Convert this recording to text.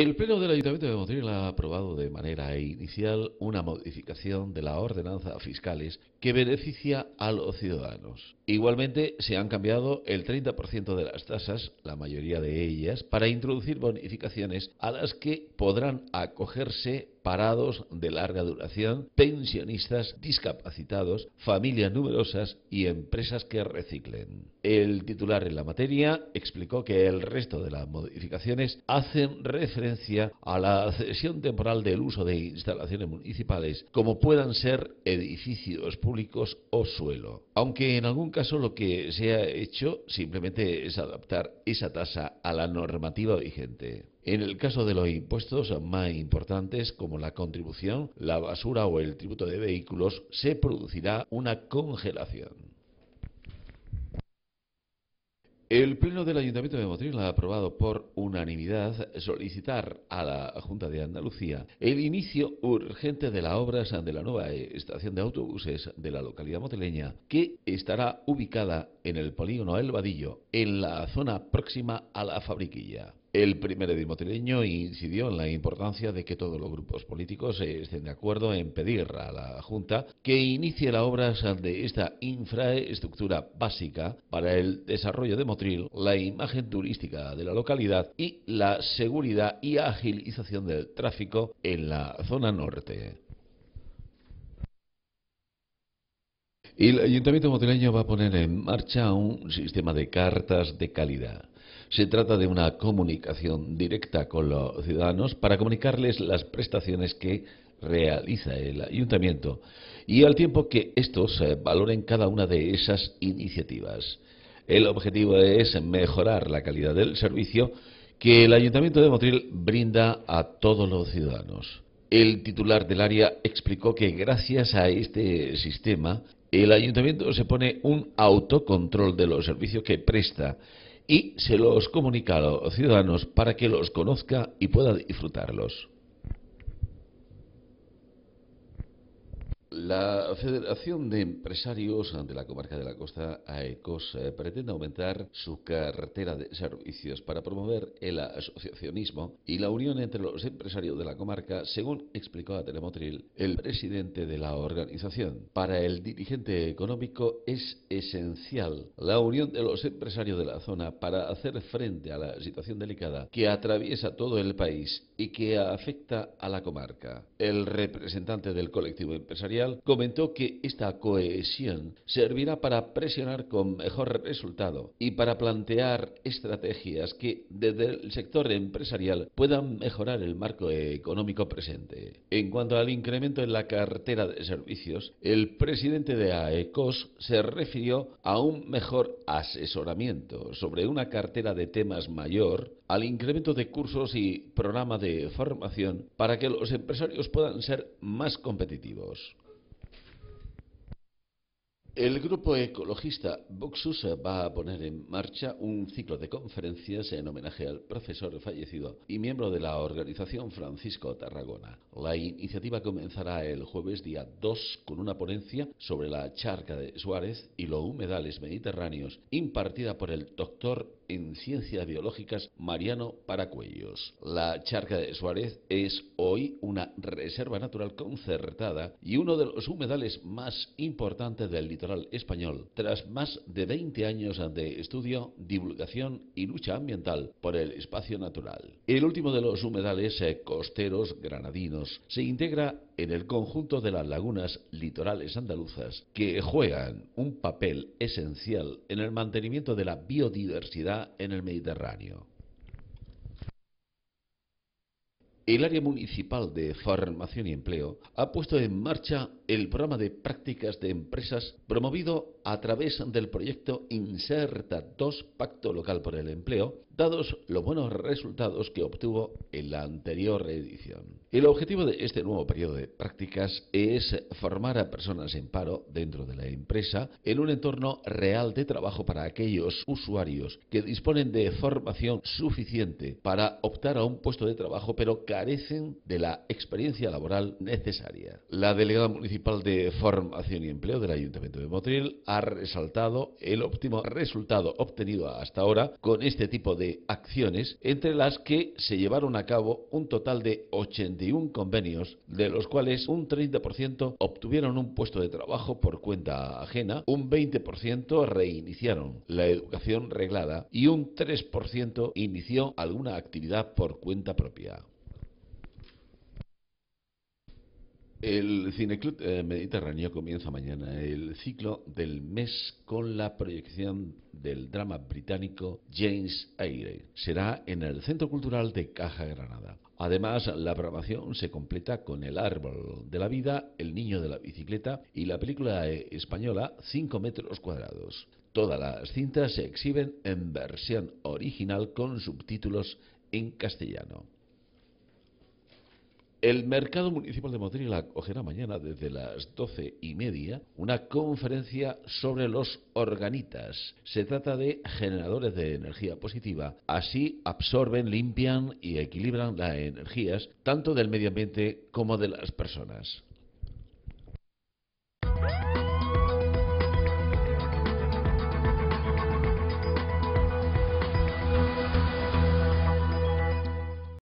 El Pleno del Ayuntamiento de Motril ha aprobado de manera inicial una modificación de la ordenanza fiscales que beneficia a los ciudadanos. Igualmente, se han cambiado el 30% de las tasas, la mayoría de ellas, para introducir bonificaciones a las que podrán acogerse parados de larga duración, pensionistas, discapacitados, familias numerosas y empresas que reciclen. El titular en la materia explicó que el resto de las modificaciones hacen referencia a la cesión temporal del uso de instalaciones municipales, como puedan ser edificios públicos o suelo. Aunque en algún caso lo que se ha hecho simplemente es adaptar esa tasa a la normativa vigente. En el caso de los impuestos más importantes como la contribución, la basura o el tributo de vehículos, se producirá una congelación. El Pleno del Ayuntamiento de Motril ha aprobado por unanimidad solicitar a la Junta de Andalucía el inicio urgente de las obras de la nueva estación de autobuses de la localidad moteleña, que estará ubicada en el polígono El Vadillo, en la zona próxima a la Fabriquilla. El primer edil motrileño incidió en la importancia de que todos los grupos políticos eh, estén de acuerdo en pedir a la Junta que inicie la obra de esta infraestructura básica para el desarrollo de Motril, la imagen turística de la localidad y la seguridad y agilización del tráfico en la zona norte. El Ayuntamiento Motrileño va a poner en marcha un sistema de cartas de calidad. Se trata de una comunicación directa con los ciudadanos para comunicarles las prestaciones que realiza el ayuntamiento y al tiempo que estos eh, valoren cada una de esas iniciativas. El objetivo es mejorar la calidad del servicio que el ayuntamiento de Motril brinda a todos los ciudadanos. El titular del área explicó que gracias a este sistema el ayuntamiento se pone un autocontrol de los servicios que presta y se los comunicado a los ciudadanos para que los conozca y pueda disfrutarlos. La Federación de Empresarios de la Comarca de la Costa, AECOS, pretende aumentar su cartera de servicios para promover el asociacionismo y la unión entre los empresarios de la comarca, según explicó a Telemotril el presidente de la organización. Para el dirigente económico es esencial la unión de los empresarios de la zona para hacer frente a la situación delicada que atraviesa todo el país y que afecta a la comarca. El representante del colectivo empresarial comentó que esta cohesión servirá para presionar con mejor resultado y para plantear estrategias que desde el sector empresarial puedan mejorar el marco económico presente. En cuanto al incremento en la cartera de servicios, el presidente de AECOS se refirió a un mejor asesoramiento sobre una cartera de temas mayor, al incremento de cursos y programa de formación para que los empresarios puedan ser más competitivos. El grupo ecologista Voxus va a poner en marcha un ciclo de conferencias en homenaje al profesor fallecido y miembro de la organización Francisco Tarragona. La iniciativa comenzará el jueves día 2 con una ponencia sobre la charca de Suárez y los humedales mediterráneos impartida por el doctor en Ciencias Biológicas Mariano Paracuellos. La charca de Suárez es hoy una reserva natural concertada y uno de los humedales más importantes del litoral español tras más de 20 años de estudio, divulgación y lucha ambiental por el espacio natural. El último de los humedales eh, costeros granadinos se integra en el conjunto de las lagunas litorales andaluzas que juegan un papel esencial en el mantenimiento de la biodiversidad en el Mediterráneo. El área municipal de formación y empleo ha puesto en marcha el programa de prácticas de empresas promovido a través del proyecto Inserta 2 Pacto Local por el Empleo, dados los buenos resultados que obtuvo en la anterior edición. El objetivo de este nuevo periodo de prácticas es formar a personas en paro dentro de la empresa en un entorno real de trabajo para aquellos usuarios que disponen de formación suficiente para optar a un puesto de trabajo pero carecen de la experiencia laboral necesaria. La delegada municipal de Formación y Empleo del Ayuntamiento de Motril ha resaltado el óptimo resultado obtenido hasta ahora con este tipo de acciones, entre las que se llevaron a cabo un total de 81 convenios, de los cuales un 30% obtuvieron un puesto de trabajo por cuenta ajena, un 20% reiniciaron la educación reglada y un 3% inició alguna actividad por cuenta propia. El Cineclub eh, Mediterráneo comienza mañana el ciclo del mes con la proyección del drama británico James Eyre. Será en el Centro Cultural de Caja Granada. Además, la programación se completa con El Árbol de la Vida, El Niño de la Bicicleta y la película eh, española 5 metros cuadrados. Todas las cintas se exhiben en versión original con subtítulos en castellano. El Mercado Municipal de Motril acogerá mañana desde las doce y media una conferencia sobre los organitas. Se trata de generadores de energía positiva. Así absorben, limpian y equilibran las energías tanto del medio ambiente como de las personas.